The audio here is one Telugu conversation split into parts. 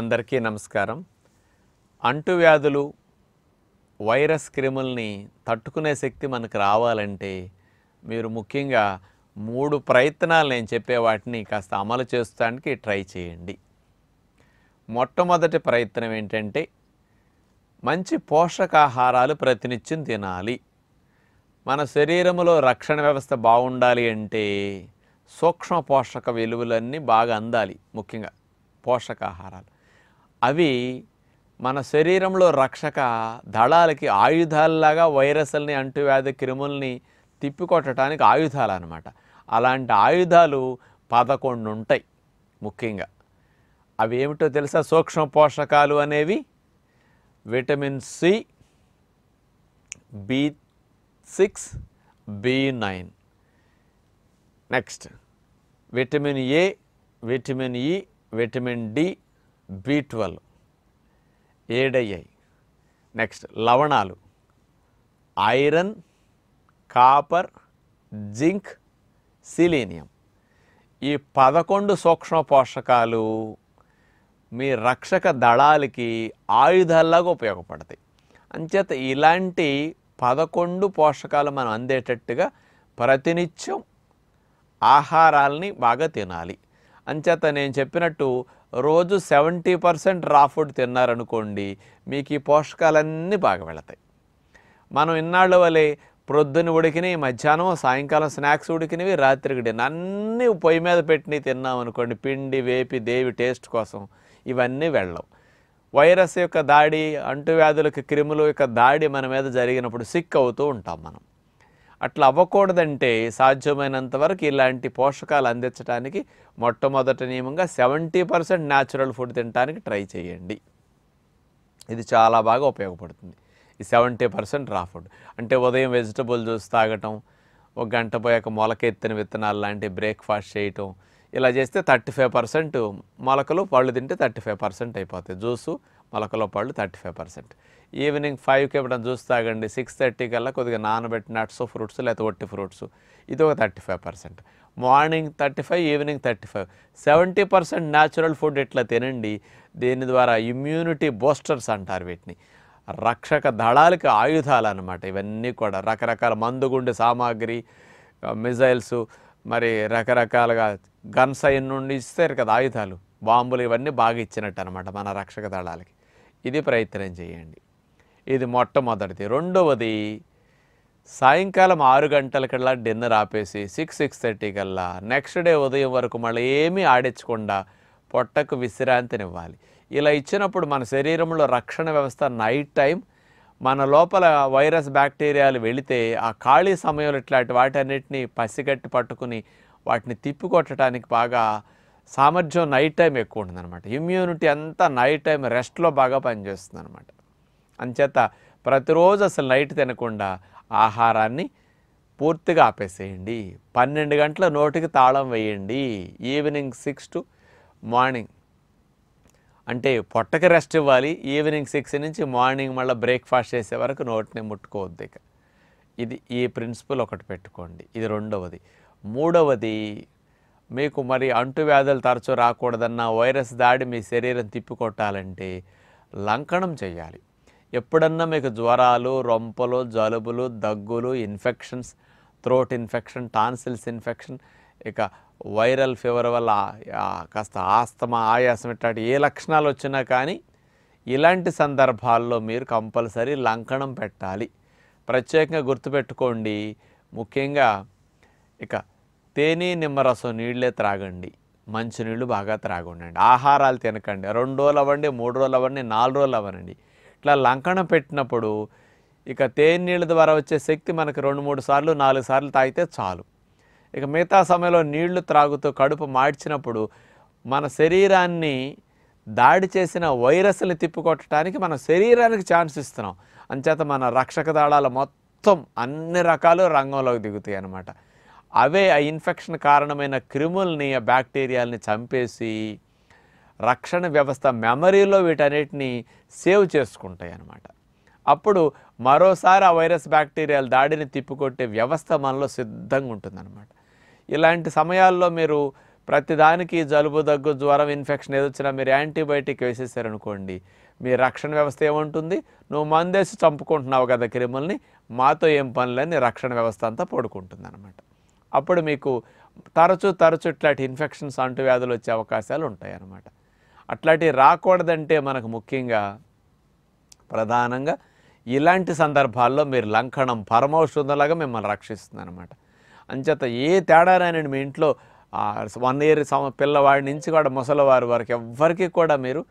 అందరికీ నమస్కారం అంటువ్యాధులు వైరస్ క్రిముల్ని తట్టుకునే శక్తి మనకు రావాలంటే మీరు ముఖ్యంగా మూడు ప్రయత్నాలు నేను చెప్పే వాటిని కాస్త అమలు చేస్తానికి ట్రై చేయండి మొట్టమొదటి ప్రయత్నం ఏంటంటే మంచి పోషకాహారాలు ప్రతినిత్యం తినాలి మన శరీరంలో రక్షణ వ్యవస్థ బాగుండాలి అంటే సూక్ష్మ పోషక విలువలన్నీ బాగా అందాలి ముఖ్యంగా పోషకాహారాలు అవి మన శరీరంలో రక్షక దళాలకి ఆయుధాలలాగా వైరస్ల్ని అంటువ్యాధి క్రిముల్ని తిప్పికొట్టడానికి ఆయుధాలు అనమాట అలాంటి ఆయుధాలు పదకొండు ఉంటాయి ముఖ్యంగా అవి ఏమిటో తెలుసా సూక్ష్మ పోషకాలు అనేవి vitamin C B six B nine next vitamin A vitamin E vitamin D B twelve ఏడయ్యాయి నెక్స్ట్ లవణాలు ఐరన్ కాపర్ జింక్ సిలీనియం ఈ పదకొండు సూక్ష్మ పోషకాలు మీ రక్షక దళాలకి ఆయుధాల్లాగా ఉపయోగపడతాయి అంచేత ఇలాంటి పదకొండు పోషకాలు మనం అందేటట్టుగా ప్రతినిత్యం ఆహారాలని బాగా తినాలి అంచేత నేను చెప్పినట్టు రోజు సెవెంటీ పర్సెంట్ రా ఫుడ్ తిన్నారనుకోండి మీకు ఈ పోషకాలన్నీ బాగా వెళతాయి మనం ఇన్నాళ్ళ వలె ప్రొద్దున ఉడికినవి మధ్యాహ్నం సాయంకాలం స్నాక్స్ ఉడికినవి రాత్రికి డిన్న అన్నీ పొయ్యి మీద పెట్టినవి తిన్నాం అనుకోండి పిండి వేపి దేవి టేస్ట్ కోసం ఇవన్నీ వెళ్ళవు వైరస్ యొక్క దాడి అంటువ్యాధులకు క్రిములు యొక్క దాడి మన మీద జరిగినప్పుడు సిక్ అవుతూ ఉంటాం మనం అట్లా అవ్వకూడదంటే సాధ్యమైనంత వరకు ఇలాంటి పోషకాలు అందించడానికి మొట్టమొదటి నియమంగా సెవెంటీ పర్సెంట్ న్యాచురల్ ఫుడ్ తినడానికి ట్రై చేయండి ఇది చాలా బాగా ఉపయోగపడుతుంది ఈ సెవెంటీ పర్సెంట్ రా ఫుడ్ అంటే ఉదయం వెజిటబుల్ జ్యూస్ తాగటం ఒక గంట పోయాక మొలకెత్తిన విత్తనాలు లాంటి బ్రేక్ఫాస్ట్ చేయటం ఇలా చేస్తే థర్టీ ఫైవ్ పర్సెంట్ మొలకలు పళ్ళు తింటే థర్టీ ఫైవ్ పర్సెంట్ అయిపోతాయి జ్యూసు మొలకలో పళ్ళు థర్టీ ఫైవ్ పర్సెంట్ ఈవినింగ్ ఫైవ్కి ఇవ్వడం చూసి తాగండి సిక్స్ థర్టీ కల్లా కొద్దిగా నానబెట్టి నట్స్ ఫ్రూట్స్ లేకపోతే ఒట్టి ఫ్రూట్స్ ఇది ఒక thirty five percent morning thirty five evening thirty five seventy percent natural food ఇట్లా తినండి దీని ద్వారా ఇమ్యూనిటీ బూస్టర్స్ అంటారు వీటిని రక్షక దళాలకి ఆయుధాలు అనమాట ఇవన్నీ కూడా రకరకాల మందుగుండె సామాగ్రి మిజైల్స్ మరి రకరకాలుగా గన్స్ అయిన నుండి ఇస్తారు కదా ఆయుధాలు బాంబులు ఇవన్నీ బాగా ఇచ్చినట్టు అనమాట మన రక్షక దళాలకి ఇది ప్రయత్నం చేయండి ఇది మొట్టమొదటిది రెండవది సాయంకాలం ఆరు గంటలకల్లా డిన్నర్ ఆపేసి సిక్స్ సిక్స్ థర్టీ కల్లా నెక్స్ట్ డే ఉదయం వరకు మళ్ళీ ఏమీ ఆడించకుండా పొట్టకు విశ్రాంతినివ్వాలి ఇలా ఇచ్చినప్పుడు మన శరీరంలో రక్షణ వ్యవస్థ నైట్ టైం మన లోపల వైరస్ బ్యాక్టీరియాలు వెళితే ఆ ఖాళీ సమయంలో ఇట్లాంటి వాటన్నిటిని పసిగట్టి పట్టుకుని వాటిని తిప్పికొట్టడానికి బాగా సామర్థ్యం నైట్ టైం ఎక్కువ ఉంటుందన్నమాట ఇమ్యూనిటీ అంతా నైట్ టైం రెస్ట్లో బాగా పనిచేస్తుంది అనమాట అంచేత ప్రతిరోజు అసలు నైట్ తినకుండా ఆహారాన్ని పూర్తిగా ఆపేసేయండి పన్నెండు గంటల నోటికి తాళం వేయండి ఈవినింగ్ సిక్స్ టు మార్నింగ్ అంటే పొట్టకి రెస్ట్ ఇవ్వాలి ఈవినింగ్ సిక్స్ నుంచి మార్నింగ్ మళ్ళీ బ్రేక్ఫాస్ట్ చేసే వరకు నోటిని ముట్టుకోవద్దు ఇక ఇది ఈ ప్రిన్సిపల్ ఒకటి పెట్టుకోండి ఇది రెండవది మూడవది మీకు మరి అంటువ్యాధులు తరచూ రాకూడదన్న వైరస్ దాడి మీ శరీరం తిప్పికొట్టాలంటే లంకణం చేయాలి ఎప్పుడన్నా మీకు జ్వరాలు రొంపలు జలుబులు దగ్గులు infections throat infection tonsils infection ఇక వైరల్ ఫీవర్ వల్ల కాస్త ఆస్తమా ఆయాసం ఇట్లాంటి ఏ లక్షణాలు వచ్చినా కానీ ఇలాంటి సందర్భాల్లో మీరు కంపల్సరీ లంకణం పెట్టాలి ప్రత్యేకంగా గుర్తుపెట్టుకోండి ముఖ్యంగా ఇక తేనె నిమ్మరసం నీళ్ళే త్రాగండి మంచినీళ్ళు బాగా త్రాగుండండి ఆహారాలు తినకండి రెండు రోజులు అవ్వండి మూడు రోజులు అవ్వండి నాలుగు రోజులు అవ్వనండి ఇట్లా లంకణం పెట్టినప్పుడు ఇక తేనె నీళ్ళ ద్వారా వచ్చే శక్తి మనకు రెండు మూడు సార్లు నాలుగు సార్లు తాగితే చాలు ఇక మిగతా సమయంలో నీళ్లు త్రాగుతూ కడుపు మార్చినప్పుడు మన శరీరాన్ని దాడి చేసిన వైరస్ని తిప్పికొట్టడానికి మన శరీరానికి ఛాన్స్ ఇస్తున్నాం అంచేత మన రక్షక దాళాలు మొత్తం అన్ని రకాలు రంగంలోకి దిగుతాయి అన్నమాట అవే ఆ ఇన్ఫెక్షన్ కారణమైన క్రిముల్ని ఆ బ్యాక్టీరియాలని చంపేసి రక్షణ వ్యవస్థ మెమరీలో వీటన్నిటిని సేవ్ చేసుకుంటాయి అన్నమాట అప్పుడు మరోసారి ఆ వైరస్ బ్యాక్టీరియాల దాడిని తిప్పికొట్టే వ్యవస్థ మనలో సిద్ధంగా ఉంటుందన్నమాట ఇలాంటి సమయాల్లో మీరు ప్రతిదానికి జలుబు దగ్గు జ్వరం ఇన్ఫెక్షన్ వచ్చినా మీరు యాంటీబయాటిక్ వేసేసారనుకోండి మీ రక్షణ వ్యవస్థ ఏముంటుంది నువ్వు మందేసి చంపుకుంటున్నావు కదా క్రిముల్ని మాతో ఏం పనులని రక్షణ వ్యవస్థ అంతా పడుకుంటుంది అనమాట అప్పుడు మీకు తరచు తరచు ఇట్లాంటి ఇన్ఫెక్షన్స్ అంటువ్యాధులు వచ్చే అవకాశాలు ఉంటాయి అన్నమాట అట్లాంటివి రాకూడదంటే మనకు ముఖ్యంగా ప్రధానంగా ఇలాంటి సందర్భాల్లో మీరు లంకణం పరమౌషధంలాగా మిమ్మల్ని రక్షిస్తుంది అనమాట అంచేత ఏ తేడానైనా మీ ఇంట్లో వన్ ఇయర్ పిల్లవాడి నుంచి కూడా ముసలివారి వరకు ఎవ్వరికీ కూడా మీరు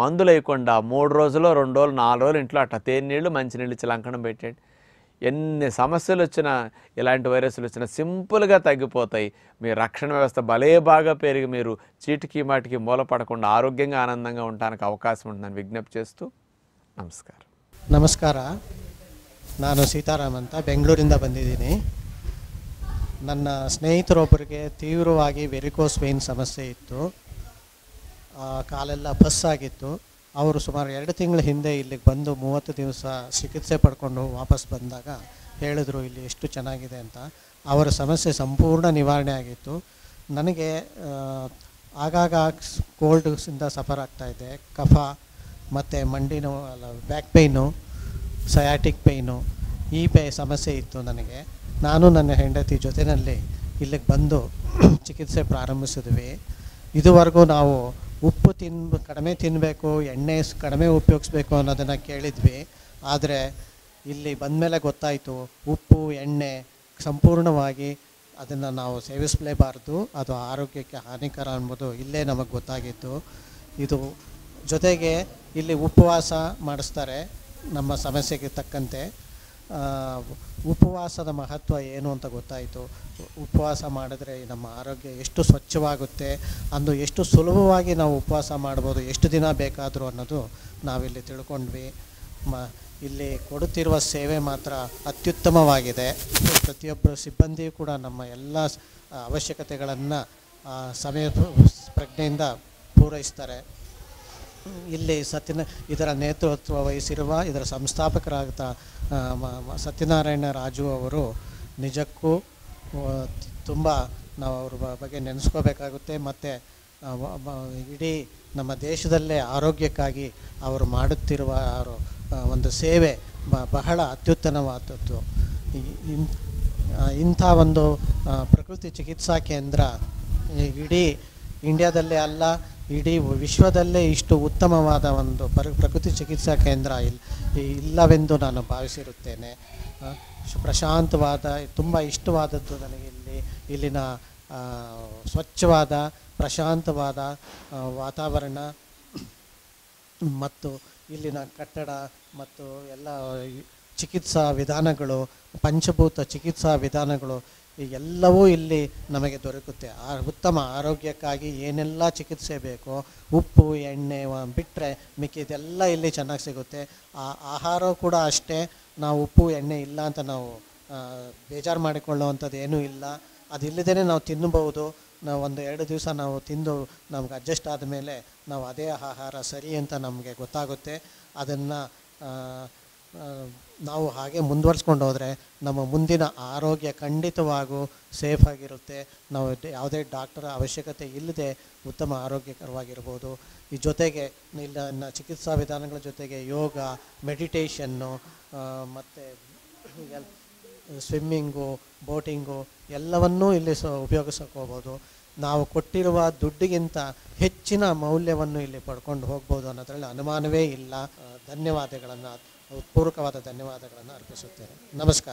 మందులు వేయకుండా మూడు రోజులు రెండు రోజులు నాలుగు రోజులు ఇంట్లో అట్లా తేనీళ్ళు మంచినీళ్ళు ఇచ్చి లంకణం పెట్టేయండి ఎన్ని సమస్యలు వచ్చినా ఇలాంటి వైరస్లు వచ్చినా సింపుల్గా తగ్గిపోతాయి మీ రక్షణ వ్యవస్థ భలే బాగా పెరిగి మీరు చీటికి మాటికి మూలపడకుండా ఆరోగ్యంగా ఆనందంగా ఉండడానికి అవకాశం ఉంటుందని విజ్ఞప్తి చేస్తూ నమస్కారం ನಮಸ್ಕಾರ ನಾನು ಸೀತಾರಾಮ್ ಅಂತ ಬೆಂಗಳೂರಿಂದ ಬಂದಿದ್ದೀನಿ ನನ್ನ ಸ್ನೇಹಿತರೊಬ್ಬರಿಗೆ ತೀವ್ರವಾಗಿ ವೆರಿಕೋಸ್ ವೈನ್ ಸಮಸ್ಯೆ ಇತ್ತು ಕಾಲೆಲ್ಲ ಆಗಿತ್ತು ಅವರು ಸುಮಾರು ಎರಡು ತಿಂಗಳ ಹಿಂದೆ ಇಲ್ಲಿಗೆ ಬಂದು ಮೂವತ್ತು ದಿವಸ ಚಿಕಿತ್ಸೆ ಪಡ್ಕೊಂಡು ವಾಪಸ್ ಬಂದಾಗ ಹೇಳಿದರು ಇಲ್ಲಿ ಎಷ್ಟು ಚೆನ್ನಾಗಿದೆ ಅಂತ ಅವರ ಸಮಸ್ಯೆ ಸಂಪೂರ್ಣ ನಿವಾರಣೆ ಆಗಿತ್ತು ನನಗೆ ಆಗಾಗ ಕೋಲ್ಡ್ಸಿಂದ ಸಫರ್ ಆಗ್ತಾಯಿದೆ ಕಫ ಮತ್ತು ಮಂಡಿ ನೋವು ಅಲ್ಲ ಬ್ಯಾಕ್ ಪೇಯ್ನು ಸಯಾಟಿಕ್ ಪೇಯ್ನು ಈ ಪೇ ಸಮಸ್ಯೆ ಇತ್ತು ನನಗೆ ನಾನು ನನ್ನ ಹೆಂಡತಿ ಜೊತೆಯಲ್ಲಿ ಇಲ್ಲಿಗೆ ಬಂದು ಚಿಕಿತ್ಸೆ ಪ್ರಾರಂಭಿಸಿದ್ವಿ ಇದುವರೆಗೂ ನಾವು ಉಪ್ಪು ತಿನ್ ಕಡಿಮೆ ತಿನ್ನಬೇಕು ಎಣ್ಣೆ ಕಡಿಮೆ ಉಪಯೋಗಿಸ್ಬೇಕು ಅನ್ನೋದನ್ನು ಕೇಳಿದ್ವಿ ಆದರೆ ಇಲ್ಲಿ ಬಂದ ಮೇಲೆ ಗೊತ್ತಾಯಿತು ಉಪ್ಪು ಎಣ್ಣೆ ಸಂಪೂರ್ಣವಾಗಿ ಅದನ್ನು ನಾವು ಸೇವಿಸಲೇಬಾರ್ದು ಅದು ಆರೋಗ್ಯಕ್ಕೆ ಹಾನಿಕರ ಅನ್ನೋದು ಇಲ್ಲೇ ನಮಗೆ ಗೊತ್ತಾಗಿತ್ತು ಇದು ಜೊತೆಗೆ ಇಲ್ಲಿ ಉಪವಾಸ ಮಾಡಿಸ್ತಾರೆ ನಮ್ಮ ಸಮಸ್ಯೆಗೆ ತಕ್ಕಂತೆ ಉಪವಾಸದ ಮಹತ್ವ ಏನು ಅಂತ ಗೊತ್ತಾಯಿತು ಉಪವಾಸ ಮಾಡಿದ್ರೆ ನಮ್ಮ ಆರೋಗ್ಯ ಎಷ್ಟು ಸ್ವಚ್ಛವಾಗುತ್ತೆ ಅಂದು ಎಷ್ಟು ಸುಲಭವಾಗಿ ನಾವು ಉಪವಾಸ ಮಾಡ್ಬೋದು ಎಷ್ಟು ದಿನ ಬೇಕಾದರೂ ಅನ್ನೋದು ನಾವಿಲ್ಲಿ ತಿಳ್ಕೊಂಡ್ವಿ ಮ ಇಲ್ಲಿ ಕೊಡುತ್ತಿರುವ ಸೇವೆ ಮಾತ್ರ ಅತ್ಯುತ್ತಮವಾಗಿದೆ ಪ್ರತಿಯೊಬ್ಬರು ಸಿಬ್ಬಂದಿಯೂ ಕೂಡ ನಮ್ಮ ಎಲ್ಲ ಅವಶ್ಯಕತೆಗಳನ್ನು ಸಮಯ ಪ್ರಜ್ಞೆಯಿಂದ ಪೂರೈಸ್ತಾರೆ ಇಲ್ಲಿ ಸತ್ಯನ ಇದರ ನೇತೃತ್ವ ವಹಿಸಿರುವ ಇದರ ಸಂಸ್ಥಾಪಕರಾದ ಸತ್ಯನಾರಾಯಣ ರಾಜು ಅವರು ನಿಜಕ್ಕೂ ತುಂಬ ನಾವು ಅವ್ರ ಬಗ್ಗೆ ನೆನೆಸ್ಕೋಬೇಕಾಗುತ್ತೆ ಮತ್ತು ಇಡೀ ನಮ್ಮ ದೇಶದಲ್ಲೇ ಆರೋಗ್ಯಕ್ಕಾಗಿ ಅವರು ಮಾಡುತ್ತಿರುವ ಒಂದು ಸೇವೆ ಬಹಳ ಅತ್ಯುತ್ತಮವಾದದ್ದು ಇಂಥ ಒಂದು ಪ್ರಕೃತಿ ಚಿಕಿತ್ಸಾ ಕೇಂದ್ರ ಇಡೀ ಇಂಡಿಯಾದಲ್ಲೇ ಅಲ್ಲ ಇಡೀ ವಿಶ್ವದಲ್ಲೇ ಇಷ್ಟು ಉತ್ತಮವಾದ ಒಂದು ಪ್ರಕೃತಿ ಚಿಕಿತ್ಸಾ ಕೇಂದ್ರ ಇಲ್ ಇಲ್ಲವೆಂದು ನಾನು ಭಾವಿಸಿರುತ್ತೇನೆ ಪ್ರಶಾಂತವಾದ ತುಂಬ ಇಷ್ಟವಾದದ್ದು ನನಗೆ ಇಲ್ಲಿ ಇಲ್ಲಿನ ಸ್ವಚ್ಛವಾದ ಪ್ರಶಾಂತವಾದ ವಾತಾವರಣ ಮತ್ತು ಇಲ್ಲಿನ ಕಟ್ಟಡ ಮತ್ತು ಎಲ್ಲ ಚಿಕಿತ್ಸಾ ವಿಧಾನಗಳು ಪಂಚಭೂತ ಚಿಕಿತ್ಸಾ ವಿಧಾನಗಳು ಎಲ್ಲವೂ ಇಲ್ಲಿ ನಮಗೆ ದೊರಕುತ್ತೆ ಆ ಉತ್ತಮ ಆರೋಗ್ಯಕ್ಕಾಗಿ ಏನೆಲ್ಲ ಚಿಕಿತ್ಸೆ ಬೇಕೋ ಉಪ್ಪು ಎಣ್ಣೆ ಬಿಟ್ಟರೆ ಮಿಕ್ಕಿದೆಲ್ಲ ಇಲ್ಲಿ ಚೆನ್ನಾಗಿ ಸಿಗುತ್ತೆ ಆ ಆಹಾರ ಕೂಡ ಅಷ್ಟೇ ನಾವು ಉಪ್ಪು ಎಣ್ಣೆ ಇಲ್ಲ ಅಂತ ನಾವು ಬೇಜಾರು ಮಾಡಿಕೊಳ್ಳುವಂಥದ್ದು ಏನೂ ಇಲ್ಲ ಅದಿಲ್ಲದೇ ನಾವು ತಿನ್ನಬಹುದು ನಾವು ಒಂದು ಎರಡು ದಿವಸ ನಾವು ತಿಂದು ನಮ್ಗೆ ಅಡ್ಜಸ್ಟ್ ಆದಮೇಲೆ ನಾವು ಅದೇ ಆಹಾರ ಸರಿ ಅಂತ ನಮಗೆ ಗೊತ್ತಾಗುತ್ತೆ ಅದನ್ನು ನಾವು ಹಾಗೆ ಮುಂದುವರ್ಸ್ಕೊಂಡು ಹೋದರೆ ನಮ್ಮ ಮುಂದಿನ ಆರೋಗ್ಯ ಖಂಡಿತವಾಗೂ ಸೇಫ್ ಆಗಿರುತ್ತೆ ನಾವು ಯಾವುದೇ ಡಾಕ್ಟರ ಅವಶ್ಯಕತೆ ಇಲ್ಲದೆ ಉತ್ತಮ ಆರೋಗ್ಯಕರವಾಗಿರ್ಬೋದು ಈ ಜೊತೆಗೆ ಇಲ್ಲ ಚಿಕಿತ್ಸಾ ವಿಧಾನಗಳ ಜೊತೆಗೆ ಯೋಗ ಮೆಡಿಟೇಷನ್ನು ಮತ್ತು ಸ್ವಿಮ್ಮಿಂಗು ಬೋಟಿಂಗು ಎಲ್ಲವನ್ನೂ ಇಲ್ಲಿ ಸ ಉಪಯೋಗಿಸೋಕೋಬೋದು ನಾವು ಕೊಟ್ಟಿರುವ ದುಡ್ಡಿಗಿಂತ ಹೆಚ್ಚಿನ ಮೌಲ್ಯವನ್ನು ಇಲ್ಲಿ ಪಡ್ಕೊಂಡು ಹೋಗ್ಬೋದು ಅನ್ನೋದ್ರಲ್ಲಿ ಅನುಮಾನವೇ ಇಲ್ಲ ಧನ್ಯವಾದಗಳನ್ನು ಪೂರಕವಾದ ಧನ್ಯವಾದಗಳನ್ನು ಅರ್ಪಿಸುತ್ತೇನೆ ನಮಸ್ಕಾರ